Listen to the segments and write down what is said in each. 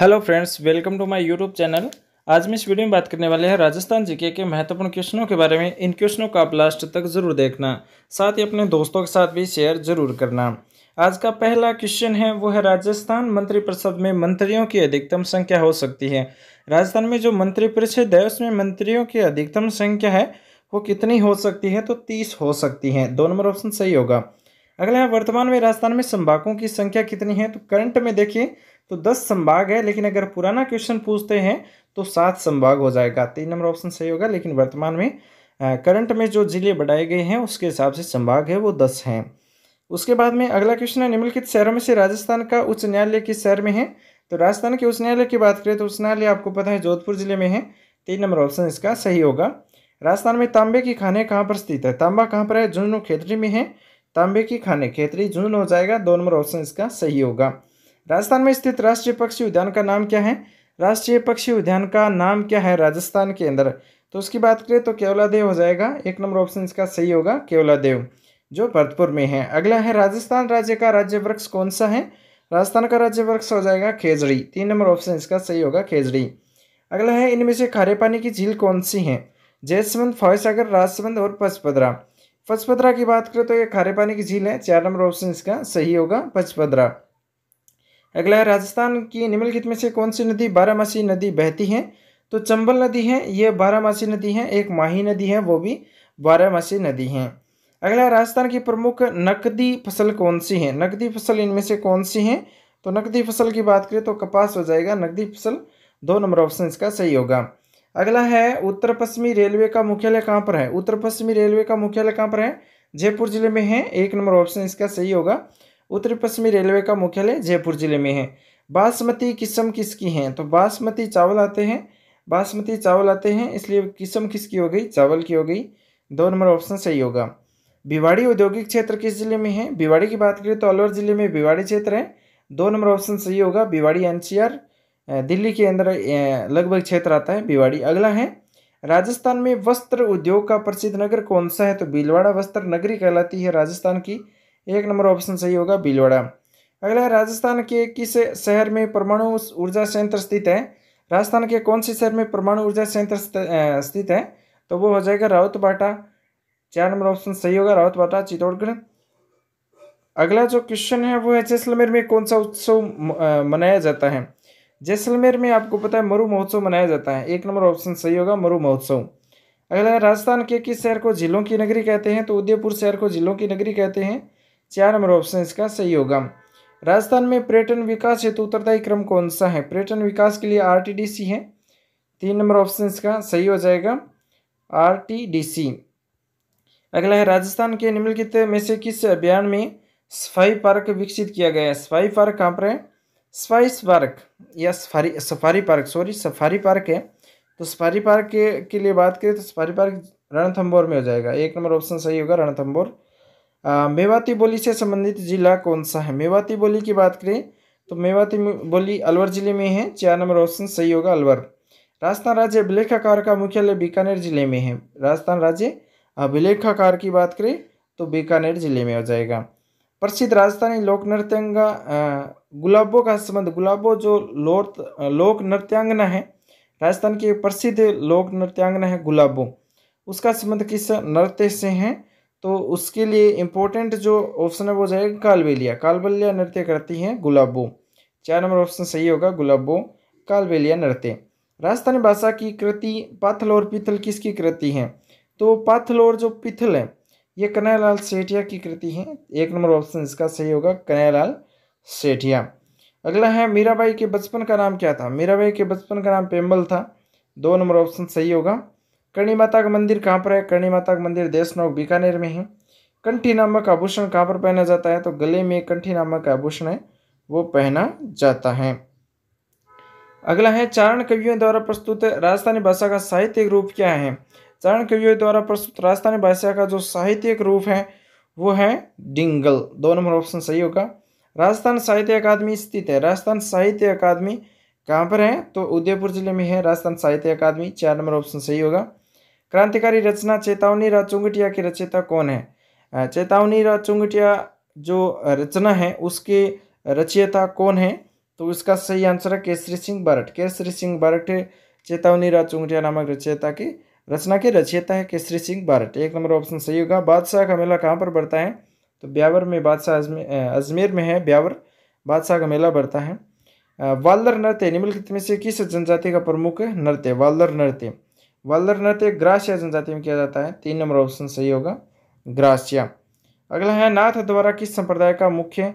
hello friends welcome to my YouTube channel आज मैं इस वीडियो में बात करने वाले हैं राजस्थान जीके के महत्वपूर्ण क्वेश्चनों के बारे में इन क्वेश्चनों का आप लास्ट तक जरूर देखना साथ ही अपने दोस्तों के साथ भी शेयर जरूर करना आज का पहला क्वेश्चन है वो है राजस्थान मंत्रिपरिषद में मंत्रियों की अधिकतम संख्या हो सकती है राजस्थान में जो मंत्रिपरिषद है उसमें मंत्रियों की अधिकतम संख्या है वो कितनी हो सकती है तो तीस हो सकती है दो नंबर ऑप्शन सही होगा अगला है वर्तमान में राजस्थान में संभागों की संख्या कितनी है तो करंट में देखिए तो दस संभाग है लेकिन अगर पुराना क्वेश्चन पूछते हैं तो सात संभाग हो जाएगा तीन नंबर ऑप्शन सही होगा लेकिन वर्तमान में करंट में जो जिले बढ़ाए गए हैं उसके हिसाब से संभाग है वो दस हैं उसके बाद में अगला क्वेश्चन है निम्नलिखित शहरों में से राजस्थान का उच्च न्यायालय किस शहर में है तो राजस्थान के उच्च न्यायालय की बात करें तो उच्च न्यायालय आपको पता है जोधपुर जिले में है तीन नंबर ऑप्शन इसका सही होगा राजस्थान में तांबे की खाने कहाँ पर स्थित है तांबा कहाँ पर है झुंझुनू खेतरी में है तांबे की खाने खेतरी झुंझुनू हो जाएगा दो नंबर ऑप्शन इसका सही होगा राजस्थान में स्थित राष्ट्रीय पक्षी उद्यान का नाम क्या है राष्ट्रीय पक्षी उद्यान का नाम क्या है राजस्थान के अंदर तो उसकी बात करें तो देव हो जाएगा एक नंबर ऑप्शन इसका सही होगा देव जो भरतपुर में है अगला है राजस्थान राज्य का राज्य वृक्ष कौन सा है राजस्थान का राज्य वृक्ष हो जाएगा खेजड़ी तीन नंबर ऑप्शन इसका सही होगा खेजड़ी अगला है इनमें से खारे पानी की झील कौन सी है जयसमंद फॉयसागर राजसमंद और पचपदरा पचपदरा की बात करें तो ये खारे पानी की झील है चार नंबर ऑप्शन इसका सही होगा पचपदरा अगला है राजस्थान की निम्नलिखित में से कौन सी नदी बारामासी नदी बहती है तो चंबल नदी है ये बारामासी नदी है एक माही नदी है वो भी बारामासी नदी है अगला राजस्थान की प्रमुख नकदी फसल कौन सी है नकदी फसल इनमें से कौन सी है तो नकदी फसल की बात करें तो कपास हो जाएगा नकदी फसल दो नंबर ऑप्शन इसका सही होगा अगला है उत्तर पश्चिमी रेलवे का मुख्यालय कहाँ पर है उत्तर पश्चिमी रेलवे का मुख्यालय कहाँ पर है जयपुर जिले में है एक नंबर ऑप्शन इसका सही होगा उत्तर पश्चिमी रेलवे का मुख्यालय जयपुर जिले में है बासमती किस्म किसकी हैं तो बासमती चावल आते हैं बासमती चावल आते हैं इसलिए किस्म किसकी हो गई चावल की हो गई दो नंबर ऑप्शन सही होगा भिवाड़ी औद्योगिक क्षेत्र किस जिले में है भिवाड़ी की बात करें तो अलवर जिले में भिवाड़ी क्षेत्र है दो नंबर ऑप्शन सही होगा भिवाड़ी एनसीआर दिल्ली के अंदर लगभग क्षेत्र आता है भिवाड़ी अगला है राजस्थान में वस्त्र उद्योग का प्रसिद्ध नगर कौन सा है तो भीलवाड़ा वस्त्र नगरी कहलाती है राजस्थान की एक नंबर ऑप्शन सही होगा भीलवाड़ा अगला राजस्थान के किस शहर में परमाणु ऊर्जा संयंत्र स्थित है राजस्थान के कौन से शहर में परमाणु ऊर्जा संयंत्र स्थित है तो वो हो जाएगा बाटा चार नंबर ऑप्शन सही होगा बाटा चित्तौड़गढ़ अगला जो क्वेश्चन है वो है जैसलमेर में कौन सा उत्सव मनाया जाता है जैसलमेर में आपको पता है मरु महोत्सव मनाया जाता है एक नंबर ऑप्शन सही होगा मरु महोत्सव अगला राजस्थान के किस शहर को जिलों की नगरी कहते हैं तो उदयपुर शहर को जिलों की नगरी कहते हैं चार नंबर ऑप्शन इसका सही होगा राजस्थान में पर्यटन विकास हेतु उत्तरदायी क्रम कौन सा है पर्यटन विकास के लिए आरटीडीसी है तीन नंबर ऑप्शन इसका सही हो जाएगा आरटीडीसी अगला है राजस्थान के निम्नलिखित में से किस अभियान में सफाई पार्क विकसित किया गया है सफाई पार्क कहाँ पर है स्पाइस पार्क या safari safari park sorry safari park है तो सफारी पार्क के, के लिए बात करें तो सफारी पार्क रणथम्बोर में हो जाएगा एक नंबर ऑप्शन सही होगा रणथम्बोर मेवाती बोली से संबंधित जिला कौन सा है मेवाती बोली की बात करें तो मेवाती बोली अलवर जिले में है चार नंबर ऑप्शन सही होगा अलवर राजस्थान राज्य अभिलेखाकार का मुख्यालय बीकानेर जिले में है राजस्थान राज्य अभिलेखाकार की बात करें तो बीकानेर जिले में हो जाएगा प्रसिद्ध राजस्थानी लोक नृत्यांगा गुलाबो का संबंध गुलाबो जो लोक लोक नृत्यांगना है राजस्थान की प्रसिद्ध लोक नृत्यांगना है गुलाबो उसका संबंध किस नृत्य से है तो उसके लिए इम्पोर्टेंट जो ऑप्शन है वो जाएगा कालबेलिया कालबेलिया नृत्य करती हैं गुलाबो चार नंबर ऑप्शन सही होगा गुलाबो कालबेलिया नृत्य राजस्थानी भाषा की कृति पाथल और पिथल किसकी कृति है तो पाथल और जो पिथल है ये कन्यालाल सेठिया की कृति है एक नंबर ऑप्शन इसका सही होगा कन्हैयालाल सेठिया अगला है मीराबाई के बचपन का नाम क्या था मीराबाई के बचपन का नाम पेम्बल था दो नंबर ऑप्शन सही होगा करणी माता का मंदिर कहाँ पर है करणी माता का मंदिर देशनोक बीकानेर में है कंठी नामक आभूषण कहाँ पर पहना जाता है तो गले में कंठी नामक आभूषण है वो पहना जाता है अगला है चारण कवियों द्वारा प्रस्तुत राजस्थानी भाषा का साहित्यिक रूप क्या है चारण कवियों द्वारा प्रस्तुत राजस्थानी भाषा का जो साहित्यिक रूप है वो है डिंगल दो नंबर ऑप्शन सही होगा राजस्थान साहित्य अकादमी स्थित है राजस्थान साहित्य अकादमी कहाँ पर है तो उदयपुर जिले में है राजस्थान साहित्य अकादमी चार नंबर ऑप्शन सही होगा क्रांतिकारी रचना चेतावनी रुंगटिया चुंगटिया रचयिता कौन है चेतावनी रुंगटिया चुंगटिया जो रचना है उसके रचयिता कौन है तो इसका सही आंसर है केसरी सिंह बरट केसरी सिंह बारट चेतावनी रुंगटिया चुंगटिया नामक रचयिता की रचना के रचयिता है केसरी सिंह बारट एक नंबर ऑप्शन सही होगा बादशाह का मेला कहाँ पर बढ़ता है तो ब्यावर में बादशाह अजमेर में है ब्यावर बादशाह का मेला बढ़ता है वाल्लर नृत्य निम्नलिखित में से किस जनजाति का प्रमुख नृत्य वाल्लर नृत्य नृत्य ग्रासिया जनजाति में किया जाता है तीन नंबर ऑप्शन सही होगा ग्रासिया अगला है नाथ द्वारा किस संप्रदाय का मुख्य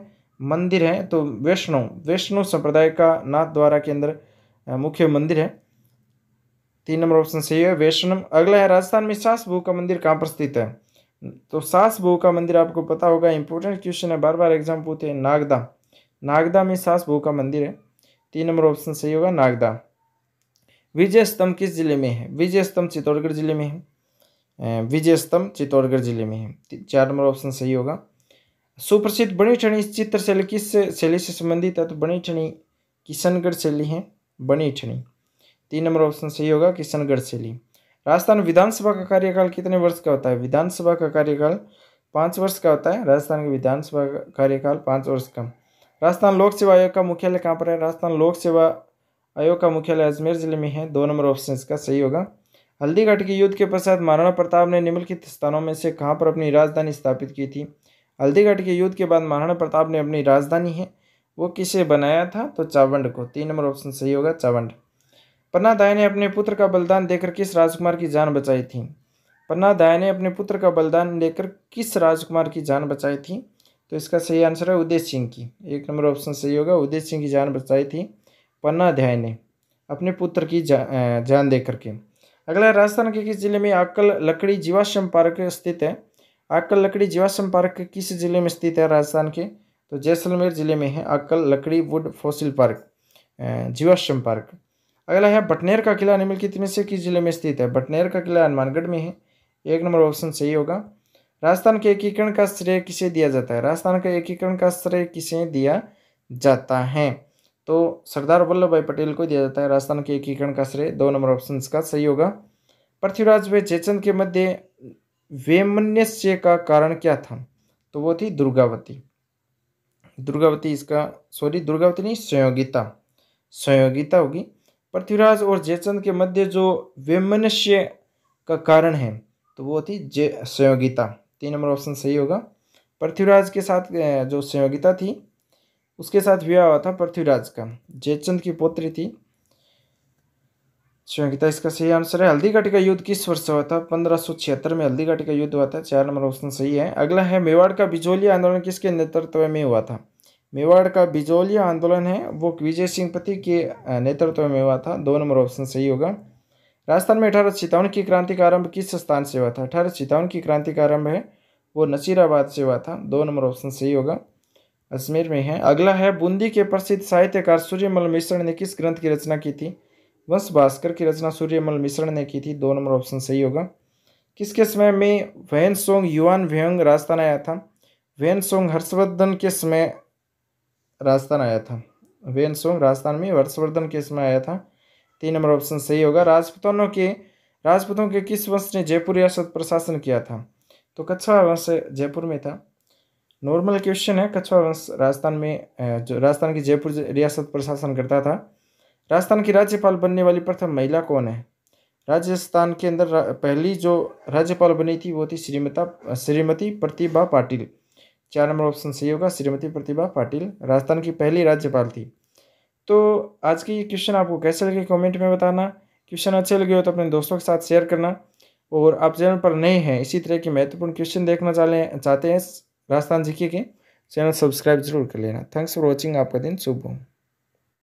मंदिर है तो वैष्णो वैष्णो संप्रदाय का नाथ द्वारा के अंदर मुख्य मंदिर है तीन नंबर ऑप्शन सही है वैष्णव अगला है राजस्थान में सास बहु का मंदिर कहाँ पर स्थित है तो सास बहु का मंदिर आपको पता होगा इंपॉर्टेंट क्वेश्चन है बार बार एग्जाम पूछते हैं नागदा नागदा में सास बहु का मंदिर है तीन नंबर ऑप्शन सही होगा नागदा विजय स्तंभ किस जिले में है विजय स्तंभ चित्तौड़गढ़ जिले में है विजय स्तंभ चित्तौड़गढ़ जिले में है चार नंबर ऑप्शन सही होगा सुप्रसिद्ध बनी ठणी चित्र शैली किस शैली से संबंधित है तो बनी ठणी किशनगढ़ शैली है बनी ठणी तीन नंबर ऑप्शन सही होगा किशनगढ़ शैली राजस्थान विधानसभा का कार्यकाल कितने वर्ष का होता है विधानसभा का कार्यकाल पाँच वर्ष का होता है राजस्थान के विधानसभा का कार्यकाल पाँच वर्ष का राजस्थान लोक सेवा आयोग का मुख्यालय कहाँ पर है राजस्थान लोक सेवा आयोग का मुख्यालय अजमेर ज़िले में है दो नंबर ऑप्शन इसका सही होगा हल्दीघाट के युद्ध के पश्चात महाराणा प्रताप ने निम्नलिखित स्थानों में से कहाँ पर अपनी राजधानी स्थापित की थी हल्दीघाट के युद्ध के बाद महाराणा प्रताप ने अपनी राजधानी है वो किसे बनाया था तो चावंड को तीन नंबर ऑप्शन सही होगा चावंड पन्ना दाय ने अपने पुत्र का बलिदान देकर किस राजकुमार की जान बचाई थी पन्ना दाय ने अपने पुत्र का बलिदान लेकर किस राजकुमार की जान बचाई थी तो इसका सही आंसर है उदय सिंह की एक नंबर ऑप्शन सही होगा उदय सिंह की जान बचाई थी पन्ना अध्याय ने अपने पुत्र की जा, जान दे करके अगला राजस्थान के किस जिले में आकल लकड़ी जीवाश्रम पार्क स्थित है आकल लकड़ी जीवाश्रम पार्क किस जिले में स्थित है राजस्थान के तो जैसलमेर जिले में है आकल लकड़ी वुड फॉसिल पार्क जीवाश्रम पार्क अगला है बटनेर का किला निम्नलिखित में से किस जिले में स्थित है बटनेर का किला हनुमानगढ़ में है एक नंबर ऑप्शन सही होगा राजस्थान के एकीकरण का श्रेय किसे दिया जाता है राजस्थान का एकीकरण का श्रेय किसे दिया जाता है तो सरदार वल्लभ भाई पटेल को दिया जाता है राजस्थान के एकीकरण का श्रेय दो नंबर ऑप्शन का सही होगा पृथ्वीराज वे जयचंद के मध्य वेमनस्य का कारण क्या था तो वो थी दुर्गावती दुर्गावती इसका सॉरी दुर्गावती नहीं संयोगिता संयोगिता होगी पृथ्वीराज और जयचंद के मध्य जो वेमनस्य का कारण है तो वो थी जय संयोगिता तीन नंबर ऑप्शन सही होगा पृथ्वीराज के साथ जो संयोगिता थी उसके साथ विवाह हुआ था पृथ्वीराज का जयचंद की पोत्री थी गीता इसका सही आंसर है हल्दीघाटी का युद्ध किस वर्ष हुआ था पंद्रह सौ छिहत्तर में हल्दीघाट का युद्ध हुआ था चार नंबर ऑप्शन सही है अगला है मेवाड़ का बिजोलिया आंदोलन किसके नेतृत्व में हुआ था मेवाड़ का बिजोलिया आंदोलन है वो विजय सिंह पति के नेतृत्व में हुआ था दो नंबर ऑप्शन सही होगा राजस्थान में अठारह चितावन की क्रांति का आरंभ किस स्थान से हुआ था अठारह चितावन की क्रांति का आरंभ है वो नसीराबाद से हुआ था दो नंबर ऑप्शन सही होगा अजमेर में है अगला है बूंदी के प्रसिद्ध साहित्यकार सूर्यमल मिश्रण ने किस ग्रंथ की रचना की थी वंश भास्कर की रचना सूर्यमल मिश्रण ने की थी दो नंबर ऑप्शन सही होगा किसके समय में वहन सोंग युवान व्यंग राजस्थान आया था वहन सोंग हर्षवर्धन के समय राजस्थान आया था वहन सोंग राजस्थान में हर्षवर्धन के समय आया था तीन नंबर ऑप्शन सही होगा राजपूतानों के राजपूतों के किस वंश ने जयपुर रियासत प्रशासन किया था तो कच्छा वंश जयपुर में था नॉर्मल क्वेश्चन है कछवा वंश राजस्थान में जो राजस्थान की जयपुर रियासत प्रशासन करता था राजस्थान की राज्यपाल बनने वाली प्रथम महिला कौन है राजस्थान के अंदर पहली जो राज्यपाल बनी थी वो थी श्रीमता श्रीमती प्रतिभा पाटिल चार नंबर ऑप्शन सही होगा श्रीमती प्रतिभा पाटिल राजस्थान की पहली राज्यपाल थी तो आज की ये क्वेश्चन आपको कैसे लगे कमेंट में बताना क्वेश्चन अच्छे लगे हो तो अपने दोस्तों के साथ शेयर करना और आप चैनल पर नए हैं इसी तरह के महत्वपूर्ण क्वेश्चन देखना चाहें चाहते हैं राजस्थान जीके के चैनल सब्सक्राइब जरूर कर लेना थैंक्स फॉर वॉचिंग आपका दिन शुभ हो